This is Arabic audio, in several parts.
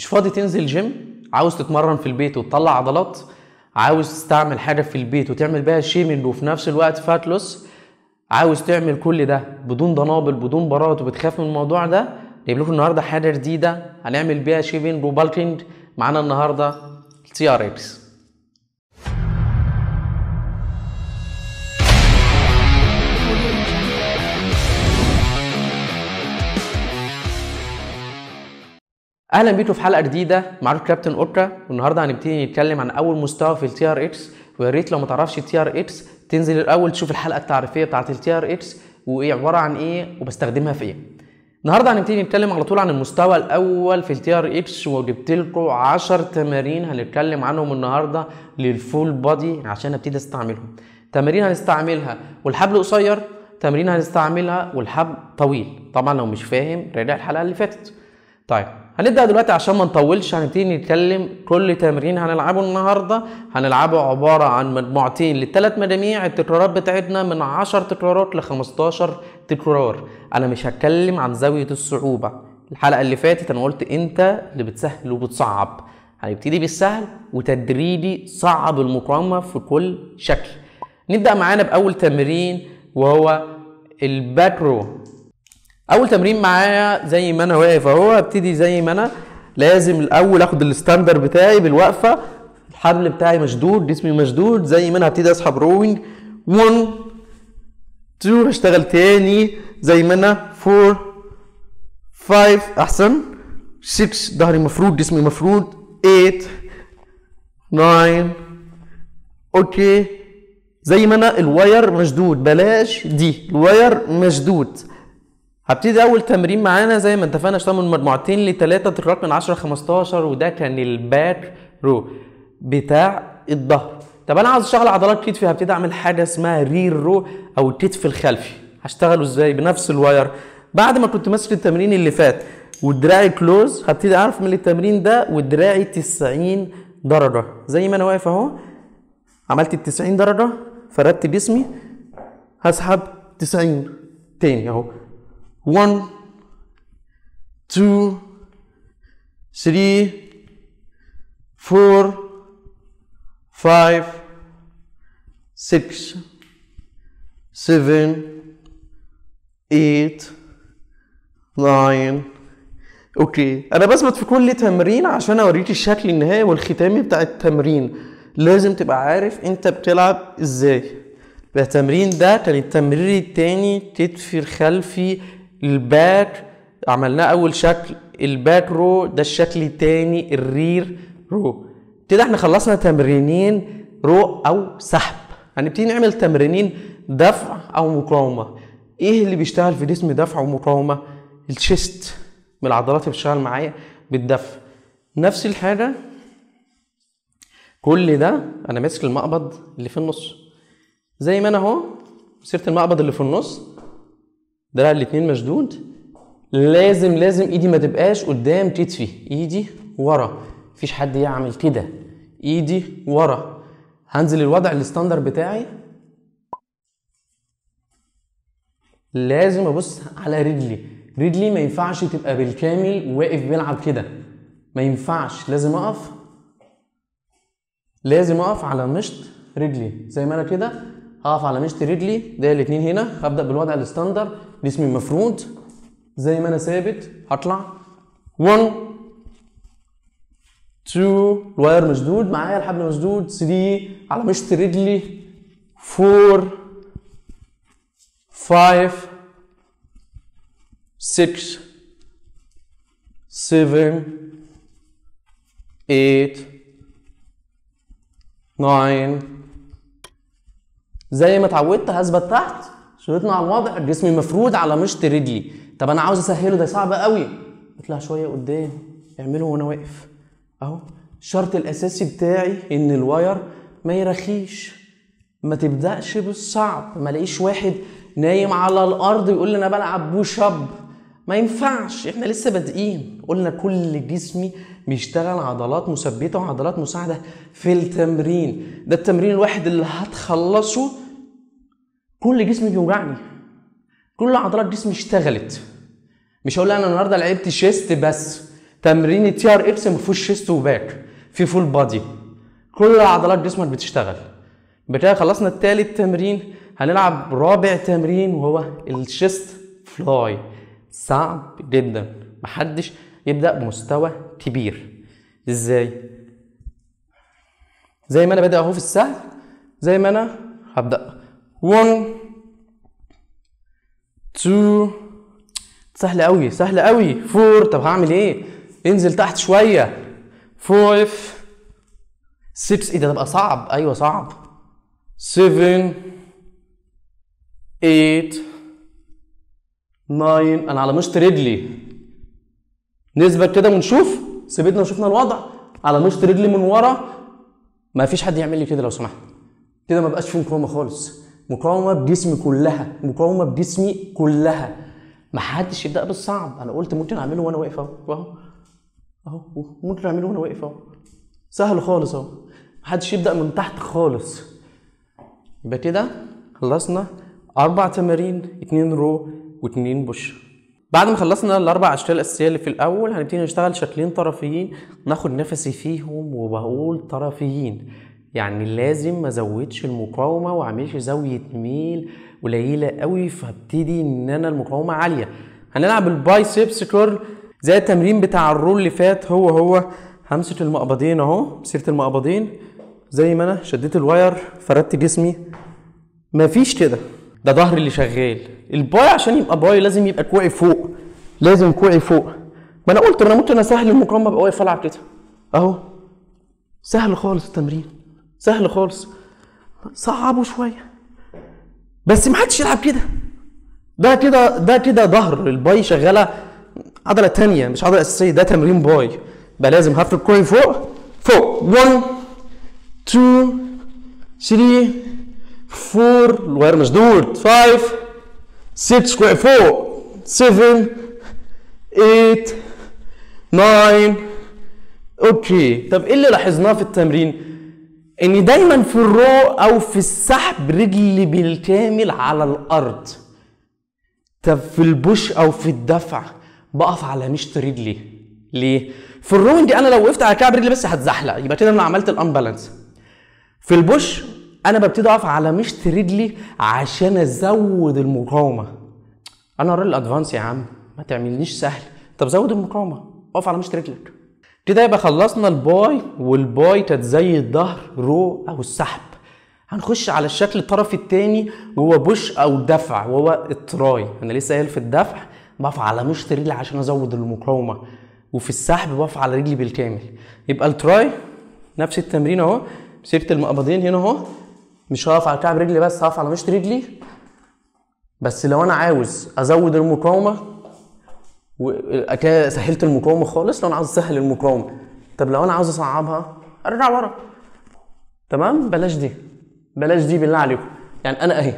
مش فاضي تنزل جيم عاوز تتمرن في البيت وتطلع عضلات عاوز تستعمل حاجه في البيت وتعمل بيها شيمنج وفي نفس الوقت فات لوس عاوز تعمل كل ده بدون ضنابل بدون براءات وبتخاف من الموضوع ده جايب لكم النهارده حاجه جديده هنعمل بيها شيبنج وبالكينج معانا النهارده التي ار اكس اهلا بيكم في حلقه جديده مع كابتن اوكا والنهارده هنبتدي نتكلم عن اول مستوى في التي ار اكس ويا ريت لو ما تعرفش التي ار اكس تنزل الاول تشوف الحلقه التعريفيه بتاعت التي ار اكس وايه عباره عن ايه وبستخدمها في ايه النهارده هنبتدي نتكلم على طول عن المستوى الاول في التي ار اكس وجبت لكم 10 تمارين هنتكلم عنهم النهارده للفول بادي عشان ابتدي استعملهم تمارين هنستعملها والحبل قصير تمرين هنستعملها والحبل طويل طبعا لو مش فاهم راجع الحلقه اللي فاتت طيب هنبدا دلوقتي عشان ما نطولش هنبتدي نتكلم كل تمرين هنلعبه النهارده هنلعبه عباره عن مجموعتين لثلاث مجاميع التكرارات بتاعتنا من 10 تكرارات ل 15 تكرار انا مش هتكلم عن زاويه الصعوبه الحلقه اللي فاتت انا قلت انت اللي بتسهل وبتصعب هنبتدي بالسهل وتدريجي صعب المقاومه في كل شكل نبدا معانا باول تمرين وهو الباك رو اول تمرين معايا زي ما انا واقف اهو هبتدي زي ما انا لازم الاول اخد الستاندر بتاعي بالوقفه الحبل بتاعي مشدود جسمي مشدود زي ما انا هبتدي اسحب روينج 1 2 هشتغل تاني زي ما انا 4 5 احسن 6 ظهري مفرود جسمي مفرود 8 9 اوكي زي ما انا الواير مشدود بلاش دي الواير مشدود هبتدي اول تمرين معانا زي ما اتفقنا اشتغل من مجموعتين لتلاتة تكرارات من 10 ل 15 وده كان الباك رو بتاع الظهر طب انا عاوز اشتغل عضلات كتفي هبتدي اعمل حاجه اسمها رير رو او الكتف الخلفي هشتغله ازاي بنفس الواير بعد ما كنت ماسك التمرين اللي فات ودراعي كلوز هبتدي اعرف من التمرين ده ودراعي 90 درجه زي ما انا واقف اهو عملت ال 90 درجه فردت جسمي هسحب 90 تاني اهو 1 2 3 4 5 6 7 8 9 اوكي انا بثبت في كل تمرين عشان اوريك الشكل النهائي والختامي بتاع التمرين لازم تبقى عارف انت بتلعب ازاي التمرين ده كان التمرين التاني كتفي الخلفي الباك عملناه اول شكل الباك رو ده الشكل التاني الرير رو كده احنا خلصنا تمرينين رو او سحب هنبتدي يعني نعمل تمرينين دفع او مقاومه ايه اللي بيشتغل في جسم دفع ومقاومه الشيست من العضلات اللي بتشتغل معايا بالدفع نفس الحاجه كل ده انا ماسك المقبض اللي في النص زي ما انا اهو سيره المقبض اللي في النص درع الاتنين مشدود لازم لازم ايدي ما تبقاش قدام كتفي ايدي ورا مفيش حد يعمل كده ايدي ورا هنزل الوضع الاستاندر بتاعي لازم ابص على رجلي رجلي ما ينفعش تبقى بالكامل واقف بيلعب كده ما ينفعش لازم اقف لازم اقف على مشط رجلي زي ما انا كده هقف على مشط رجلي ده الاثنين هنا هبدا بالوضع الستاندر جسمي مفرود زي ما انا ثابت هطلع 1 2 الواير مشدود معايا الحبل مشدود 3 على مشط رجلي 4 5 6 7 8 9 زي ما اتعودت هثبت تحت شريطنا على الوضع جسمي مفرود على مشط رجلي طب انا عاوز اسهله ده صعب قوي اطلع شويه قدام اعمله وانا واقف اهو الشرط الاساسي بتاعي ان الواير ما يرخيش ما تبداش بالصعب ما الاقيش واحد نايم على الارض يقول لي انا بلعب بوش اب ما ينفعش احنا لسه بادئين قلنا كل جسمي بيشتغل عضلات مثبته وعضلات مساعده في التمرين ده التمرين الواحد اللي هتخلصه كل جسمي بيوجعني كل عضلات جسمي اشتغلت مش هقول انا النهارده لعبت شيست بس تمرين تي ار اكس ما فيهوش شيست وباك في فول بادي كل عضلات جسمك بتشتغل بكده خلصنا التالت تمرين هنلعب رابع تمرين وهو الشيست فلاي صعب جدا محدش يبدا بمستوى كبير ازاي زي ما انا بادئ اهو في السهل زي ما انا هبدا 1 2 سهل قوي سهل قوي 4 طب هعمل ايه انزل تحت شويه 5 6 ايه ده تبقى صعب ايوه صعب 7 8 ناين انا على مشط رجلي نثبت كده ونشوف سيبتنا وشفنا الوضع على مشط رجلي من ورا ما فيش حد يعمل لي كده لو سمحت كده ما بقاش فيه مقاومه خالص مقاومه بجسمي كلها مقاومه بجسمي كلها ما حدش يبدا بالصعب انا قلت ممكن اعمله وانا واقف اهو اهو ممكن اعمله وانا واقف اهو سهل خالص اهو ما حدش يبدا من تحت خالص يبقى كده خلصنا اربع تمارين اتنين رو واتنين بوش بعد ما خلصنا الاربع اشكال الاساسيه اللي في الاول هنبتدي نشتغل شكلين طرفيين ناخد نفسي فيهم وبقول طرفيين يعني لازم ما ازودش المقاومه واعملش زاويه ميل قليله قوي فابتدي ان انا المقاومه عاليه هنلعب البايسبس كورل زي التمرين بتاع الرول اللي فات هو هو همسك المقبضين اهو سيره المقبضين زي ما انا شديت الواير فردت جسمي مفيش كده ده ظهر اللي شغال الباي عشان يبقى باي لازم يبقى كوعي فوق لازم كوعي فوق ما انا قلت ما انا ممكن اسهل المقام ابقى واقف العب كده اهو سهل خالص التمرين سهل خالص صعبه شويه بس ما حدش يلعب كده ده كده ده كده ظهر الباي شغاله عضله تانية مش عضله اساسيه ده تمرين باي بقى لازم هفرك كوعي فوق فوق 1 2 3 4 الوير مشدود 5 6 سكوع فوق 7 8 9 اوكي طب ايه اللي لاحظناه في التمرين ان دايما في الرو او في السحب رجلي بالكامل على الارض طب في البوش او في الدفع بقف على مشط رجلي ليه في دي انا لو وقفت على كعب رجلي بس هتزحلق يبقى كده انا عملت الانبالانس في البوش انا ببتدي اقف على مشط رجلي عشان ازود المقاومه انا راجل ادفانس يا عم ما تعملنيش سهل طب زود المقاومه اقف على مشط رجلك كده يبقى خلصنا الباي والباي كانت زي الظهر رو او السحب هنخش على الشكل الطرف الثاني وهو بوش او دفع وهو التراي انا لسه قايل في الدفع بقف على مشط رجلي عشان ازود المقاومه وفي السحب بقف على رجلي بالكامل يبقى التراي نفس التمرين اهو سيبت المقبضين هنا اهو مش هقف على كعب رجلي بس هقف على مشط رجلي بس لو انا عاوز ازود المقاومه وكده سهلت المقاومه خالص لو انا عاوز اسهل المقاومه طب لو انا عاوز اصعبها ارجع ورا تمام بلاش دي بلاش دي بالله عليكم يعني انا اهي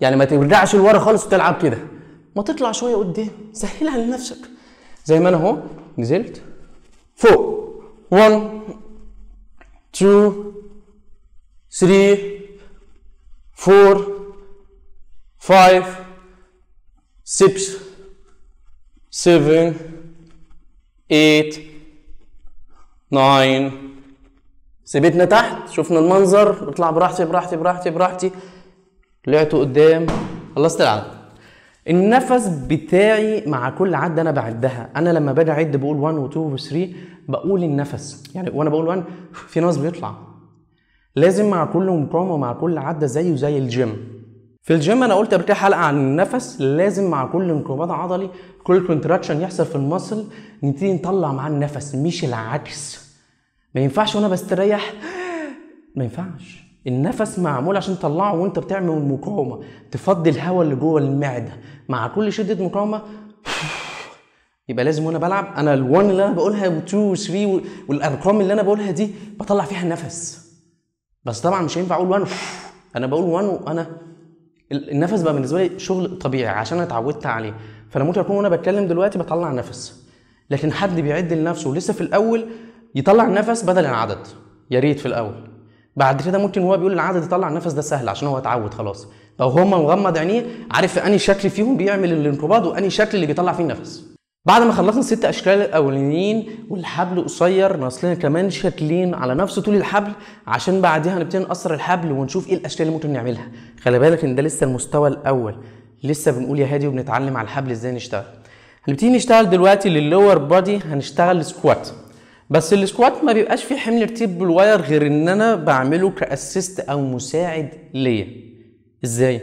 يعني ما ترجعش لورا خالص وتلعب كده ما تطلع شويه قدام سهلها لنفسك زي ما انا اهو نزلت فوق 1 2 3 4 5 6 7 8 9 سيبتنا تحت شفنا المنظر بطلع براحتي براحتي براحتي براحتي طلعت قدام خلصت العدد النفس بتاعي مع كل عد انا بعدها انا لما باجي اعد بقول 1 و2 و3 بقول النفس يعني وانا بقول 1 في ناس بيطلع لازم مع كل مقام ومع كل عده زيه زي الجيم في الجيم انا قلت قبل كده حلقه عن النفس لازم مع كل انقباض عضلي كل كونتراكشن يحصل في المصل نبتدي نطلع معاه النفس مش العكس ما ينفعش وانا بستريح ما ينفعش النفس معمول عشان تطلعه وانت بتعمل مقاومه تفضي الهواء اللي جوه المعده مع كل شده مقاومه يبقى لازم وانا بلعب انا ال1 اللي انا بقولها و2 و3 والارقام اللي انا بقولها دي بطلع فيها النفس بس طبعا مش هينفع اقول وان انا بقول وان وانا النفس بقى بالنسبه لي شغل طبيعي عشان انا اتعودت عليه فانا ممكن اكون وانا بتكلم دلوقتي بطلع نفس لكن حد بيعد لنفسه لسه في الاول يطلع نفس بدل العدد يا ريت في الاول بعد كده ممكن هو بيقول العدد يطلع النفس ده سهل عشان هو اتعود خلاص او هم مغمض عينيه عارف انهي شكل فيهم بيعمل الانقباض واني شكل اللي بيطلع فيه النفس بعد ما خلصنا الست اشكال الاولانيين والحبل قصير ناقص لنا كمان شكلين على نفس طول الحبل عشان بعديها نبتدي نقصر الحبل ونشوف ايه الاشكال اللي ممكن نعملها خلي بالك ان ده لسه المستوى الاول لسه بنقول يا هادي وبنتعلم على الحبل ازاي نشتغل هنبتدي نشتغل دلوقتي لللور بادي هنشتغل سكوات بس السكوات ما بيبقاش فيه حمل رتيب بالواير غير ان انا بعمله كاسيست او مساعد ليا ازاي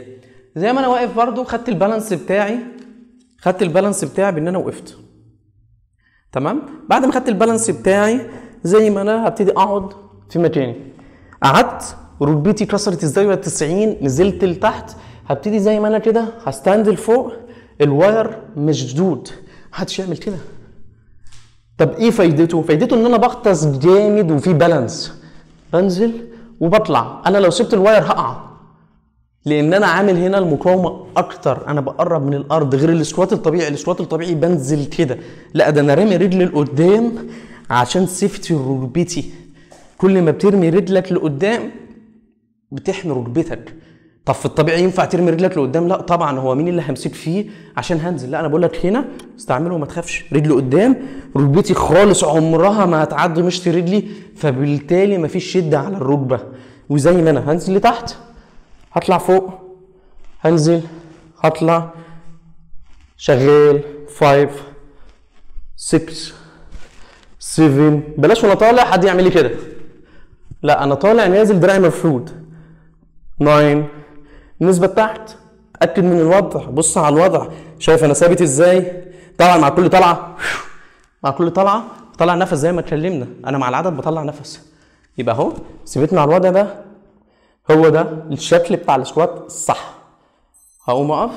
زي ما انا واقف برضو خدت البالانس بتاعي خدت البالانس بتاعي بان انا وقفت تمام بعد ما خدت البالانس بتاعي زي ما انا هبتدي اقعد في مكاني قعدت ركبتي كسرت الزاويه 90 نزلت لتحت هبتدي زي ما انا كده هستاند لفوق الواير مشدود محدش يعمل كده طب ايه فايدته؟ فايدته ان انا بغطس جامد وفي بالانس بنزل وبطلع انا لو سبت الواير هقع لان انا عامل هنا المقاومه اكتر انا بقرب من الارض غير السكوات الطبيعي السكوات الطبيعي بنزل كده لا ده انا رامي رجلي لقدام عشان سيفتي ركبتي كل ما بترمي رجلك لقدام بتحمي ركبتك طب في الطبيعي ينفع ترمي رجلك لقدام لا طبعا هو مين اللي همسك فيه عشان هنزل لا انا بقول لك هنا استعمله وما تخافش رجلي قدام ركبتي خالص عمرها ما هتعدي مشط رجلي فبالتالي مفيش شده على الركبه وزي ما انا هنزل لتحت هطلع فوق هنزل هطلع شغال 5 6 7 بلاش وانا طالع حد يعمل لي كده لا انا طالع نازل دراعي مفرود 9 نسبة تحت اتاكد من الوضع بص على الوضع شايف انا ثابت ازاي طبعا مع كل طلعه مع كل طلعه بطلع نفس زي ما اتكلمنا انا مع العدد بطلع نفس يبقى اهو سيبتنا على الوضع ده هو ده الشكل بتاع السكوات الصح هقوم اقف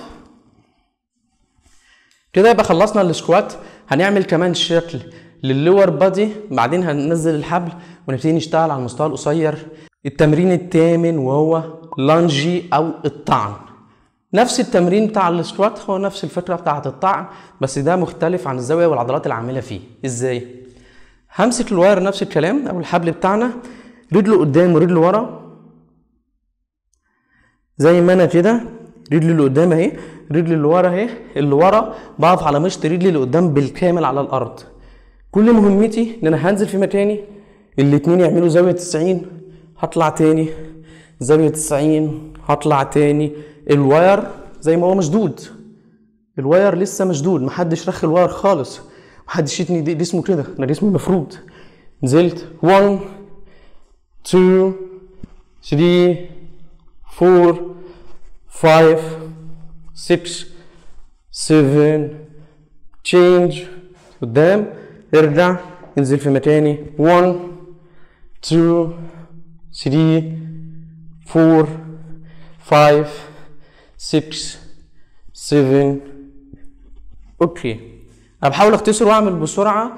كده يبقى خلصنا السكوات هنعمل كمان شكل لللور بادي بعدين هننزل الحبل ونبتدي نشتغل على المستوى القصير التمرين الثامن وهو لانجي او الطعن نفس التمرين بتاع السكوات هو نفس الفكره بتاعه الطعن بس ده مختلف عن الزاويه والعضلات العامله فيه ازاي همسك الواير نفس الكلام او الحبل بتاعنا رجله قدام ورجله ورا زي ما انا كده رجلي اللي قدام اهي رجلي اللي ورا اهي اللي ورا بقف على مشط رجلي اللي قدام بالكامل على الارض كل مهمتي ان انا هنزل في مكاني الاتنين يعملوا زاويه 90 هطلع تاني زاويه 90 هطلع تاني الواير زي ما هو مشدود الواير لسه مشدود محدش رخ الواير خالص محدش يتني جسمه كده انا جسمي مفرود نزلت 1 2 3 4 5 6 7 تشينج قدام ارجع انزل في مكاني 1 2 3 4 5 6 7 اوكي انا بحاول اختصر واعمل بسرعه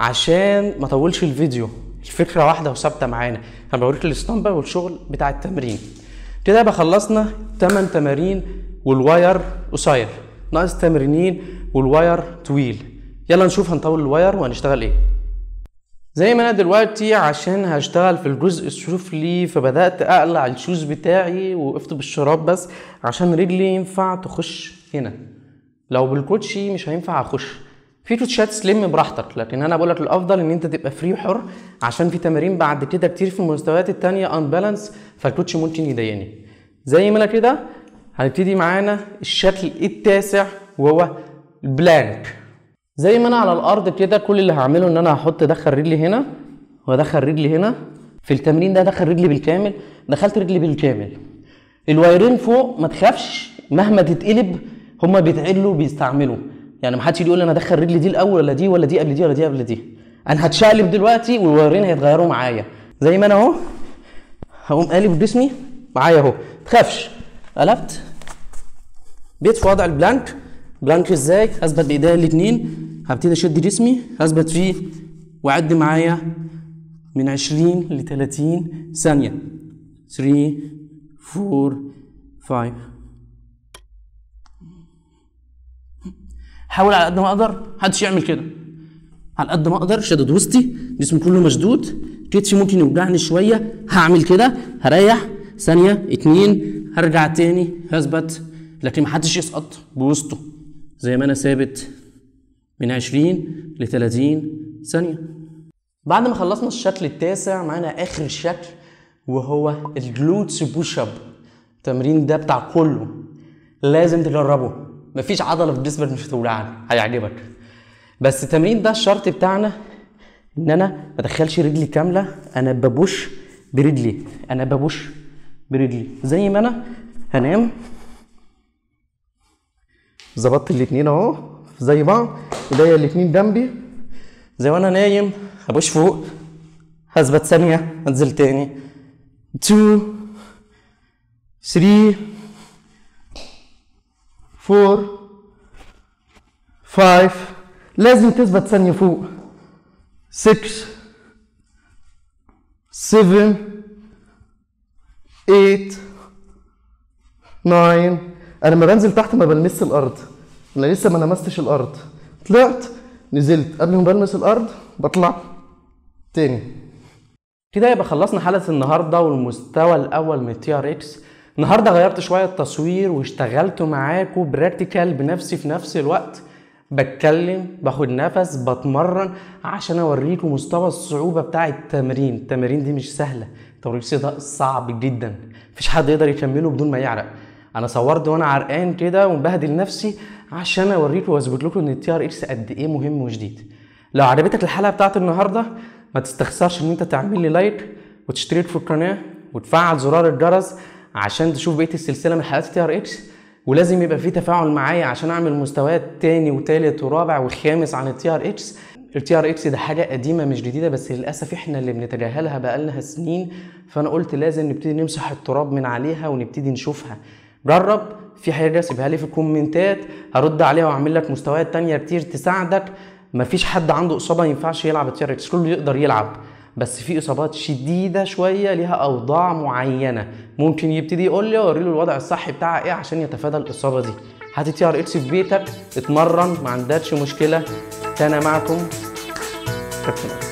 عشان ما اطولش الفيديو الفكره واحده وثابته معانا انا بوريك الاسطمبه والشغل بتاع التمرين كده يبقى خلصنا 8 تمارين والواير قصير ناقص تمرينين والواير طويل يلا نشوف هنطول الواير وهنشتغل ايه زي ما انا دلوقتي عشان هشتغل في الجزء السفلي فبدات اقلع الشوز بتاعي وقفت بالشراب بس عشان رجلي ينفع تخش هنا لو بالكوتشي مش هينفع اخش في توتشات سليم براحتك لكن انا بقول لك الافضل ان انت تبقى فري وحر عشان في تمارين بعد كده كتير في المستويات الثانيه ان بالانس فالكوتش ممكن يضايقني زي ما انا كده هنبتدي معانا الشكل التاسع وهو البلانك زي ما انا على الارض كده كل اللي هعمله ان انا هحط ادخل رجلي هنا وادخل رجلي هنا في التمرين ده ادخل رجلي بالكامل دخلت رجلي بالكامل الوايرين فوق ما تخافش مهما تتقلب هما بيتعدلوا بيستعملوا يعني ما حدش يقول انا ادخل رجلي دي الاول ولا دي ولا دي قبل دي ولا دي قبل دي انا هتشقلب دلوقتي والورين هيتغيروا معايا زي ما انا اهو هقوم قالب جسمي معايا اهو تخافش قلبت بيت في وضع البلانك بلانك ازاي اثبت بايديا الاثنين هبتدي اشد جسمي اثبت فيه وعد معايا من 20 ل 30 ثانيه 3 4 5 حاول على قد ما اقدر محدش يعمل كده على قد ما اقدر شدد وسطي جسمي كله مشدود كتفي ممكن يوجعني شويه هعمل كده هريح ثانيه اتنين هرجع تاني هثبت لكن محدش يسقط بوسطه زي ما انا ثابت من 20 ل 30 ثانيه بعد ما خلصنا الشكل التاسع معانا اخر شكل وهو الجلوتس بوش اب التمرين ده بتاع كله لازم تجربه مفيش عضله في جسمك مش هتوجعك هيعجبك بس التمرين ده الشرط بتاعنا ان انا ما ادخلش رجلي كامله انا ببوش برجلي انا ببوش برجلي زي ما انا هنام ظبطت الاتنين اهو زي بعض ايديا الاتنين جنبي زي وانا نايم هبوش فوق هثبت ثانيه انزل تاني 2 3 4 5 لازم تثبت ثانية فوق 6 7 8 9 انا لما بنزل تحت ما بلمس الارض انا لسه ما لمستش الارض طلعت نزلت قبل ما بلمس الارض بطلع تاني كده يبقى خلصنا حلقه النهارده والمستوى الاول من تي ار اكس النهارده غيرت شويه التصوير واشتغلت معاكم براكتيكال بنفسي في نفس الوقت بتكلم باخد نفس بتمرن عشان اوريكم مستوى الصعوبه بتاع التمرين التمارين دي مش سهله التمرين ده صعب جدا مفيش حد يقدر يكمله بدون ما يعرق انا صورت وانا عرقان كده ومبهدل نفسي عشان اوريكم واثبت لكم ان التي ار اكس قد ايه مهم وشديد لو عجبتك الحلقه بتاعت النهارده ما تستخسرش ان انت تعمل لي لايك وتشترك في القناه وتفعل زرار الجرس عشان تشوف بقيه السلسله من حلقات تي ار اكس ولازم يبقى في تفاعل معايا عشان اعمل مستويات تاني وتالت ورابع وخامس عن التي ار اكس التي ار اكس ده حاجه قديمه مش جديده بس للاسف احنا اللي بنتجاهلها بقالنا سنين فانا قلت لازم نبتدي نمسح التراب من عليها ونبتدي نشوفها جرب في حاجه سيبها لي في الكومنتات هرد عليها واعمل لك مستويات تانية كتير تساعدك مفيش حد عنده اصابه ما ينفعش يلعب التي ار اكس كله يقدر يلعب بس في اصابات شديده شويه ليها اوضاع معينه ممكن يبتدي يقول لي اوري له الوضع الصحي بتاعها ايه عشان يتفادى الاصابه دي هات تي ار اكس في بيتك اتمرن ما عندكش مشكله انا معكم كابتن